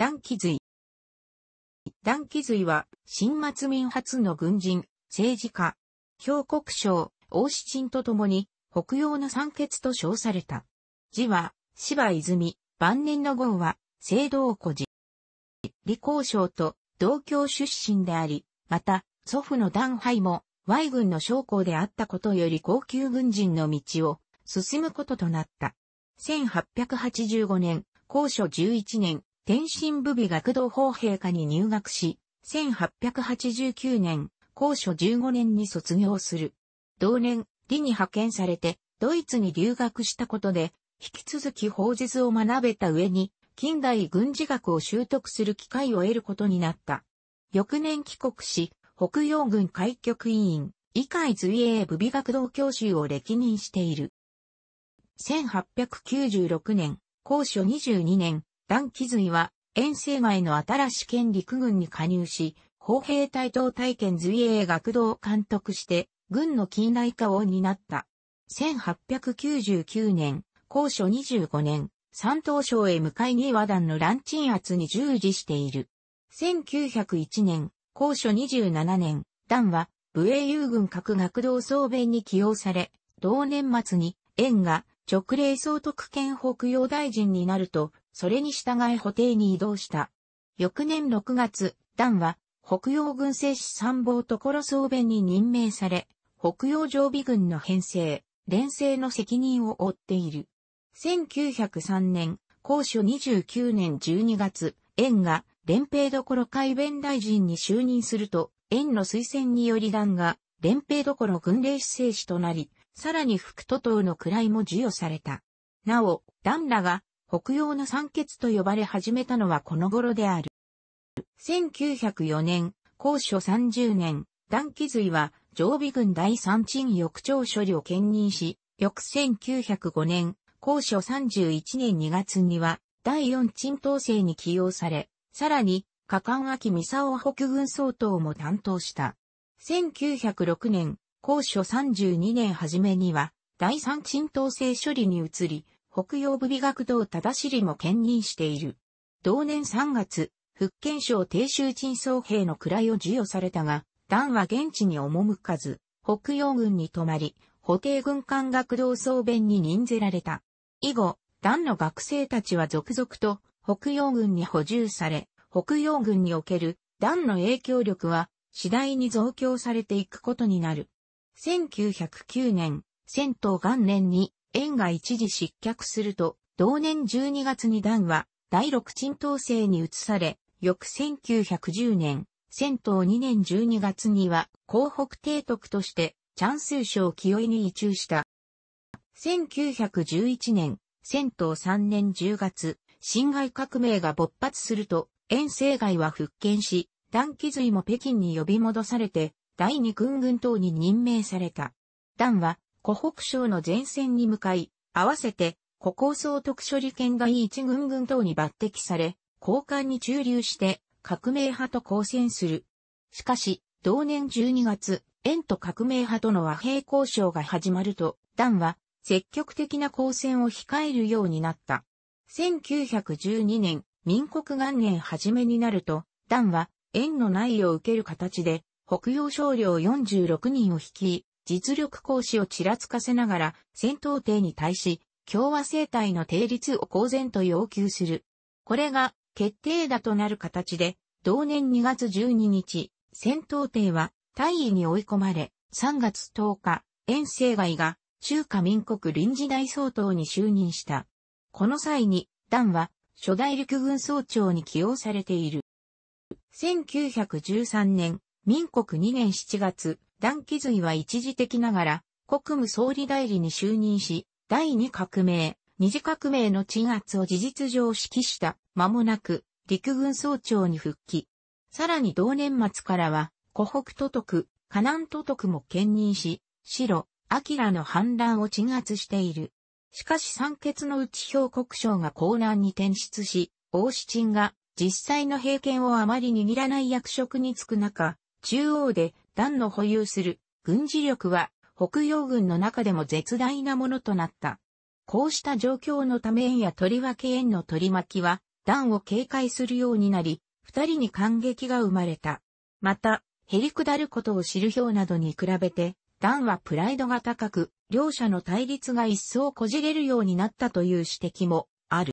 断気髄。断気髄は、新末民初の軍人、政治家、兵国省、王子鎮と共に、北洋の三欠と称された。字は、芝泉、晩年の号は、聖堂古寺。李光省と同郷出身であり、また、祖父の段杯も、Y 軍の将校であったことより高級軍人の道を進むこととなった。1885年、高所11年、天津部美学童法陛下に入学し、1889年、高所15年に卒業する。同年、理に派遣されて、ドイツに留学したことで、引き続き法術を学べた上に、近代軍事学を習得する機会を得ることになった。翌年帰国し、北洋軍開局委員、以海随英部美学堂教習を歴任している。1896年、高所22年、ダン・キズイは、遠征前の新し県陸軍に加入し、砲兵隊等体験随営学童を監督して、軍の近代化を担った。1899年、高所25年、山東省へ向かいに和団の乱鎮圧に従事している。1901年、高所27年、団は武英友軍各学童総弁に起用され、同年末に、縁が直令総督兼北洋大臣になると、それに従い補定に移動した。翌年6月、団は北洋軍政司参謀所総弁に任命され、北洋常備軍の編成、連成の責任を負っている。1903年、公書29年12月、円が連兵所海弁大臣に就任すると、円の推薦により団が連兵所軍令司制士となり、さらに副都等の位も授与された。なお、団らが北洋の三欠と呼ばれ始めたのはこの頃である。1904年、高所30年、段気髄は常備軍第三鎮翼長処理を兼任し、翌1905年、高所31年2月には第四鎮統制に起用され、さらに、加官秋三沢北軍総統も担当した。1906年、高所32年初めには、第三鎮統制処理に移り、北洋部美学堂忠尻も兼任している。同年3月、福建省定州陳僧兵の位を授与されたが、段は現地に赴かず、北洋軍に泊まり、補定軍艦学堂総弁に任ぜられた。以後、段の学生たちは続々と北洋軍に補充され、北洋軍における段の影響力は次第に増強されていくことになる。1909年、戦闘元年に円が一時失脚すると、同年12月に段は第六鎮闘制に移され、翌1910年、戦闘2年12月には、広北提督として、チャンス賞清居に移住した。1911年、戦闘3年10月、辛亥革命が勃発すると、遠征外は復権し、段気髄も北京に呼び戻されて、第二軍軍等に任命された。段は、湖北省の前線に向かい、合わせて、古高総督処理県外一軍軍等に抜擢され、交換に駐留して、革命派と交戦する。しかし、同年12月、円と革命派との和平交渉が始まると、段は積極的な交戦を控えるようになった。1912年、民国元年初めになると、段は円の内を受ける形で、北洋少領46人を率い、実力行使をちらつかせながら、戦闘艇に対し、共和政体の定律を公然と要求する。これが、決定打となる形で、同年2月12日、戦闘艇は、大尉に追い込まれ、3月10日、遠征外が、中華民国臨時大総統に就任した。この際に、ダンは、初代陸軍総長に起用されている。1913年、民国2年7月、断気髄は一時的ながら、国務総理代理に就任し、第二革命、二次革命の鎮圧を事実上指揮した、間もなく、陸軍総長に復帰。さらに同年末からは、湖北都督、河南都督も兼任し、白、明の反乱を鎮圧している。しかし三欠の内標国省が江南に転出し、王七鎮が実際の兵権をあまり握らない役職に就く中、中央で団の保有する軍事力は北洋軍の中でも絶大なものとなった。こうした状況のため縁やとりわけ縁の取り巻きは、団を警戒するようになり、二人に感激が生まれた。また、へり下ることを知る表などに比べて、団はプライドが高く、両者の対立が一層こじれるようになったという指摘もある。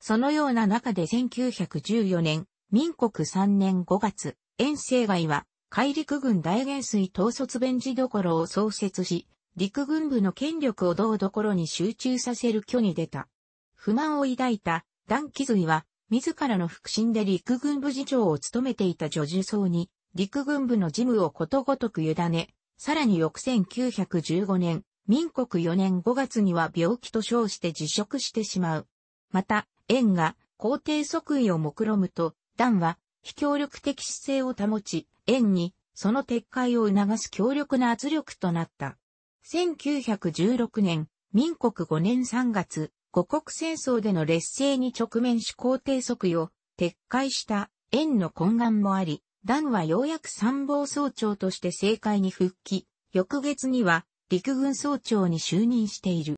そのような中で1914年、民国3年5月、遠征外は海陸軍大元帥統率弁事所を創設し、陸軍部の権力を同所に集中させる挙に出た。不満を抱いた、段気髄は、自らの腹心で陸軍部次長を務めていた女児層に、陸軍部の事務をことごとく委ね、さらに翌1915年、民国4年5月には病気と称して辞職してしまう。また、縁が皇帝即位を目論むと、段は非協力的姿勢を保ち、円にその撤回を促す強力な圧力となった。1916年、民国5年3月、五国戦争での劣勢に直面し皇帝即位を撤回した円の懇願もあり、団はようやく参謀総長として政界に復帰、翌月には陸軍総長に就任している。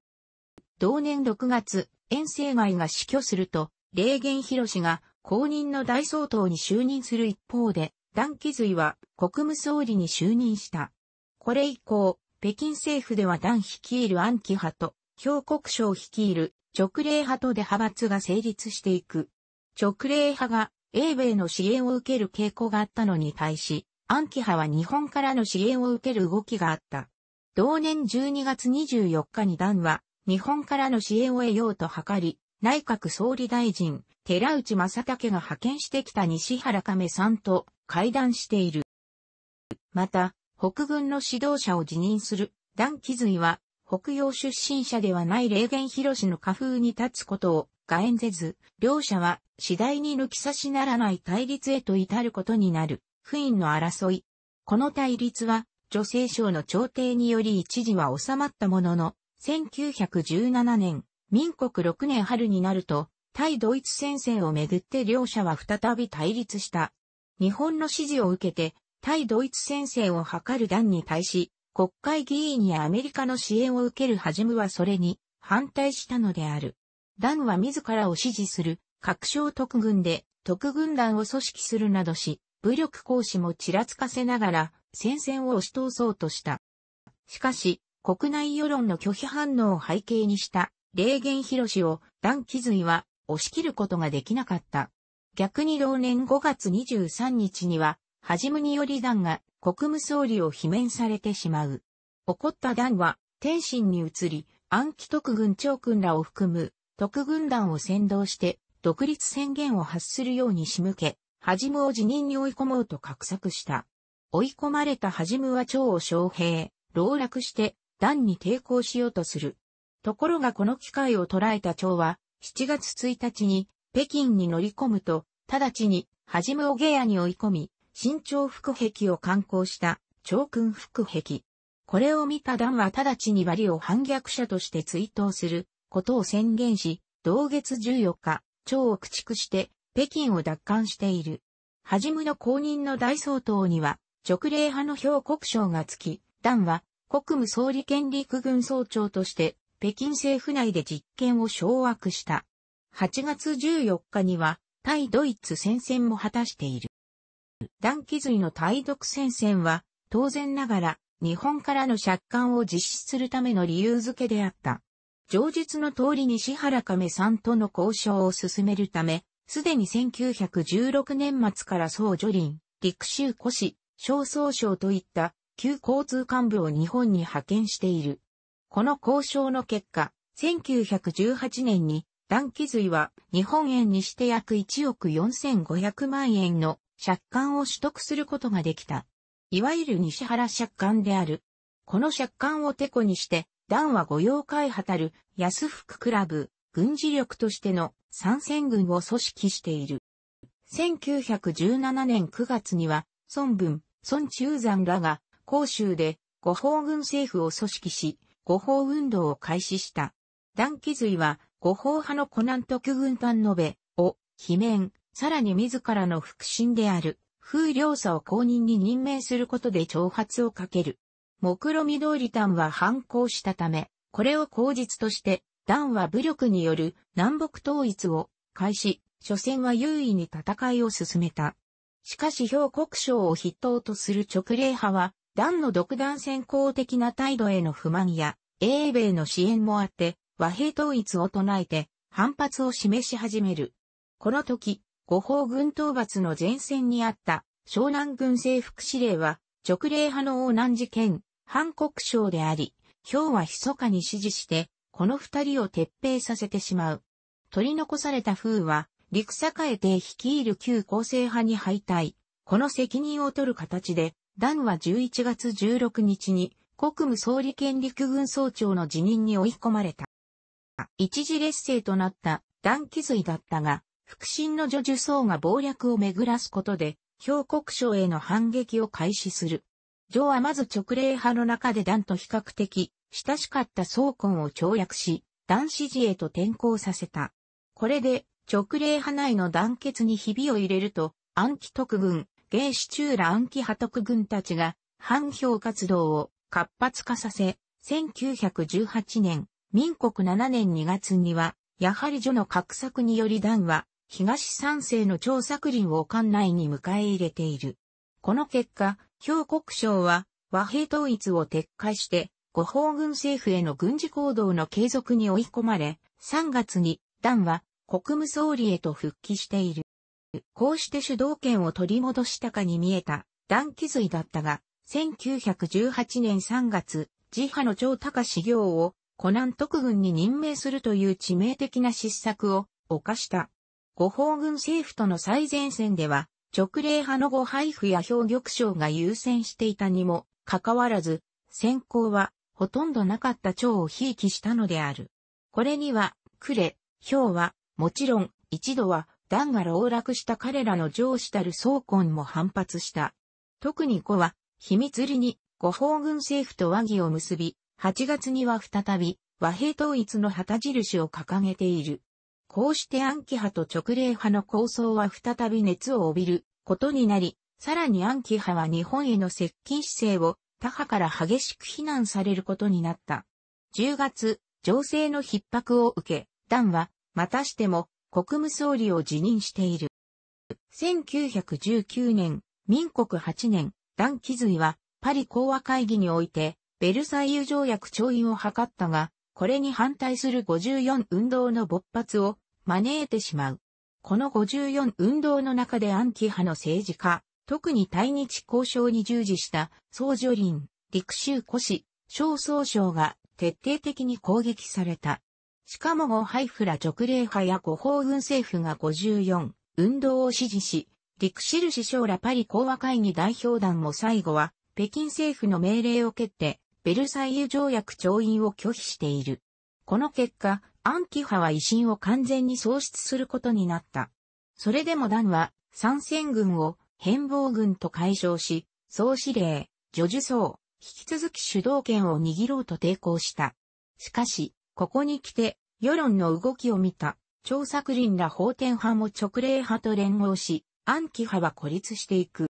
同年6月、遠征外が死去すると、霊源博士が公認の大総統に就任する一方で、ダン・キズイは国務総理に就任した。これ以降、北京政府ではダン率いる安徽派と、標国省率いる直令派とで派閥が成立していく。直令派が英米の支援を受ける傾向があったのに対し、安徽派は日本からの支援を受ける動きがあった。同年12月24日にダンは日本からの支援を得ようと図り、内閣総理大臣、寺内正武が派遣してきた西原亀さんと会談している。また、北軍の指導者を辞任する、段気髄は、北洋出身者ではない霊源広氏の下風に立つことを、が演ぜず、両者は次第に抜き差しならない対立へと至ることになる、不因の争い。この対立は、女性省の調停により一時は収まったものの、1917年、民国6年春になると、対ドイツ戦線をめぐって両者は再び対立した。日本の支持を受けて、対ドイツ戦線を図る団に対し、国会議員やアメリカの支援を受けるはじむはそれに反対したのである。団は自らを支持する各省特軍で特軍団を組織するなどし、武力行使もちらつかせながら戦線を押し通そうとした。しかし、国内世論の拒否反応を背景にした霊言広氏を団気髄は押し切ることができなかった。逆に同年5月23日には、はじむにより団が国務総理を罷免されてしまう。怒った団は天津に移り、暗記特軍長君らを含む特軍団を先導して独立宣言を発するように仕向け、はじむを辞任に追い込もうと画策した。追い込まれたはじむは長を招聘、牢落して、団に抵抗しようとする。ところがこの機会を捉えた蝶は、7月1日に北京に乗り込むと、直ちにはじむおげやに追い込み、新朝副壁を観光した長君副壁。これを見た段は直ちにバリを反逆者として追悼することを宣言し、同月14日、蝶を駆逐して北京を奪還している。はじむの公認の大総統には、直令派の表国省がつき、段は国務総理権力軍総長として北京政府内で実権を掌握した。8月14日には、対ドイツ戦線も果たしている。断気髄の対独戦線は、当然ながら、日本からの借款を実施するための理由付けであった。上述の通りに石原亀さんとの交渉を進めるため、すでに1916年末から総女林、陸州古市、小総省といった旧交通幹部を日本に派遣している。この交渉の結果、1918年に、断気髄は日本円にして約1億4500万円の借款を取得することができた。いわゆる西原借款である。この借款をてこにして、段は御用会はたる安福クラブ、軍事力としての参戦軍を組織している。1917年9月には、孫文、孫中山らが、甲州で、五方軍政府を組織し、誤報運動を開始した。ダ気髄は、誤報派のコナン特軍団延べを、罷免、さらに自らの腹心である、風良さを公認に任命することで挑発をかける。目論見通り丹は反抗したため、これを口実として、丹は武力による南北統一を開始、初戦は優位に戦いを進めた。しかし兵国省を筆頭とする直令派は、団の独断先行的な態度への不満や、英米の支援もあって、和平統一を唱えて、反発を示し始める。この時、五方軍討伐の前線にあった、湘南軍政服司令は、直令派の王南事件、韓国省であり、氷は密かに指示して、この二人を撤兵させてしまう。取り残された風は、陸栄帝率いる旧構成派に敗退。この責任を取る形で、ダンは11月16日に国務総理権陸軍総長の辞任に追い込まれた。一時劣勢となったダン気髄だったが、腹心の女女層が暴略を巡らすことで、標国省への反撃を開始する。女はまず直令派の中でダンと比較的親しかった総根を跳躍し、ダン支持へと転向させた。これで直令派内の団結にひびを入れると、暗記特軍、ゲシチューラ暗記派徳軍たちが、反評活動を活発化させ、1918年、民国7年2月には、やはり女の格策により団は、東三世の張作林を館内に迎え入れている。この結果、兵国省は和平統一を撤回して、五方軍政府への軍事行動の継続に追い込まれ、3月に、団は国務総理へと復帰している。こうして主導権を取り戻したかに見えた断気髄だったが、1918年3月、自派の長高志行を湖南特軍に任命するという致命的な失策を犯した。五方軍政府との最前線では、直令派の誤配布や表玉将が優先していたにも、かかわらず、先行は、ほとんどなかった長をひいきしたのである。これには、呉、兵は、もちろん、一度は、ダンが狼落した彼らの上司たる総根も反発した。特に子は、秘密裏に、五方軍政府と和議を結び、8月には再び、和平統一の旗印を掲げている。こうして暗記派と直令派の構想は再び熱を帯びることになり、さらに暗記派は日本への接近姿勢を他派から激しく非難されることになった。10月、情勢の逼迫を受け、ダンは、またしても、国務総理を辞任している。1919年、民国8年、ダン・キズイは、パリ講和会議において、ベルサイユ条約調印を図ったが、これに反対する54運動の勃発を招いてしまう。この54運動の中で暗記派の政治家、特に対日交渉に従事した総女林、陸州古市、小総省が徹底的に攻撃された。しかもハイフラ直令派や後法軍政府が54、運動を支持し、リクシル首相らパリ講和会議代表団も最後は、北京政府の命令を蹴って、ベルサイユ条約調印を拒否している。この結果、アンキ派は維新を完全に喪失することになった。それでも団は、参戦軍を変貌軍と解消し、総司令、叙事総、引き続き主導権を握ろうと抵抗した。しかし、ここに来て、世論の動きを見た、張作林ら法典派も直令派と連合し、暗記派は孤立していく。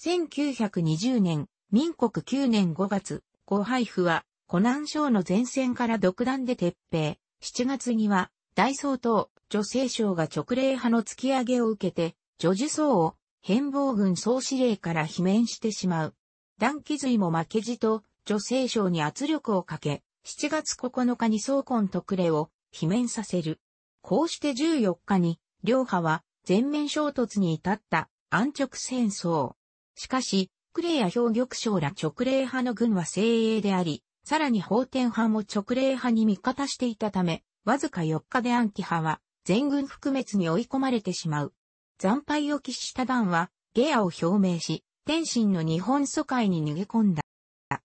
1920年、民国9年5月、後配布は、湖南省の前線から独断で撤兵。7月には、大総統、女性省が直令派の突き上げを受けて、女児層を、変貌軍総司令から罷免してしまう。断気髄も負けじと、女性省に圧力をかけ、7月9日に総根と呉を罷免させる。こうして14日に、両派は全面衝突に至った安直戦争。しかし、呉や兵玉将ら直令派の軍は精鋭であり、さらに法典派も直令派に味方していたため、わずか4日で安記派は全軍覆滅に追い込まれてしまう。惨敗を喫した団は、ゲアを表明し、天津の日本疎開に逃げ込んだ。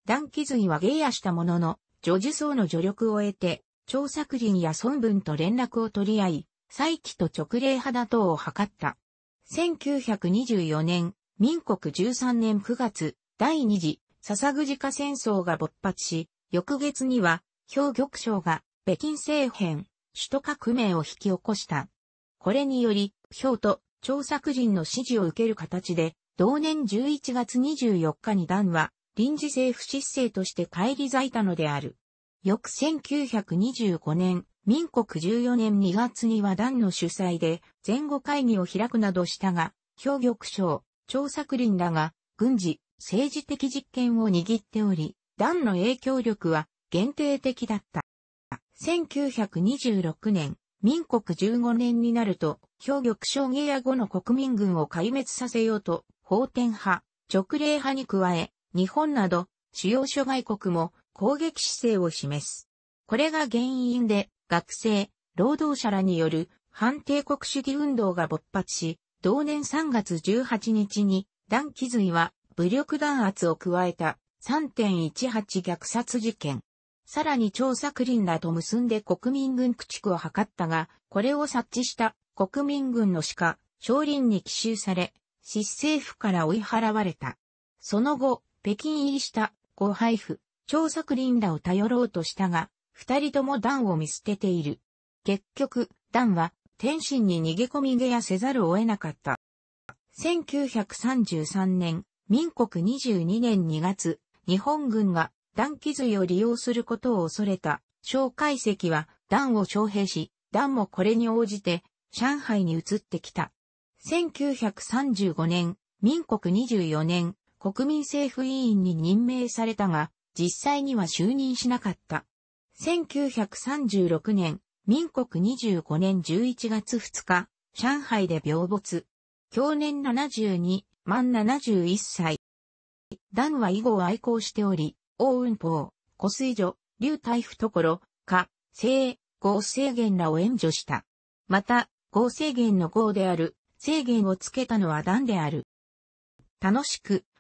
団気髄はゲアしたものの、女児層の助力を得て、張作人や孫文と連絡を取り合い、再起と直令派打倒を図った。1924年、民国13年9月、第二次、笹ぐじ戦争が勃発し、翌月には、兵玉省が、北京政変、首都革命を引き起こした。これにより、兵と張作人の指示を受ける形で、同年11月24日に段は、臨時政府執政として返り咲いたのである。翌1925年、民国14年2月には団の主催で前後会議を開くなどしたが、協玉省、調作林らが軍事、政治的実権を握っており、団の影響力は限定的だった。1926年、民国15年になると、協玉省ゲア後の国民軍を壊滅させようと、法典派、直令派に加え、日本など主要諸外国も攻撃姿勢を示す。これが原因で学生、労働者らによる反帝国主義運動が勃発し、同年3月18日に、団気髄は武力弾圧を加えた3.18虐殺事件。さらに張作ンらと結んで国民軍駆逐を図ったが、これを察知した国民軍の鹿、少林に奇襲され、失政府から追い払われた。その後、北京入りした後配布、張作林らを頼ろうとしたが、二人とも段を見捨てている。結局、段は天津に逃げ込み下やせざるを得なかった。1933年、民国22年2月、日本軍が段気髄を利用することを恐れた、蒋介石は段を徴兵し、段もこれに応じて上海に移ってきた。1935年、民国24年、国民政府委員に任命されたが、実際には就任しなかった。1936年、民国25年11月2日、上海で病没。去年72、満71歳。ダは以後愛好しており、王雲法、古水女、劉太こ所、か、生、合制限らを援助した。また、合制限の合である、制限をつけたのは段である。楽しく、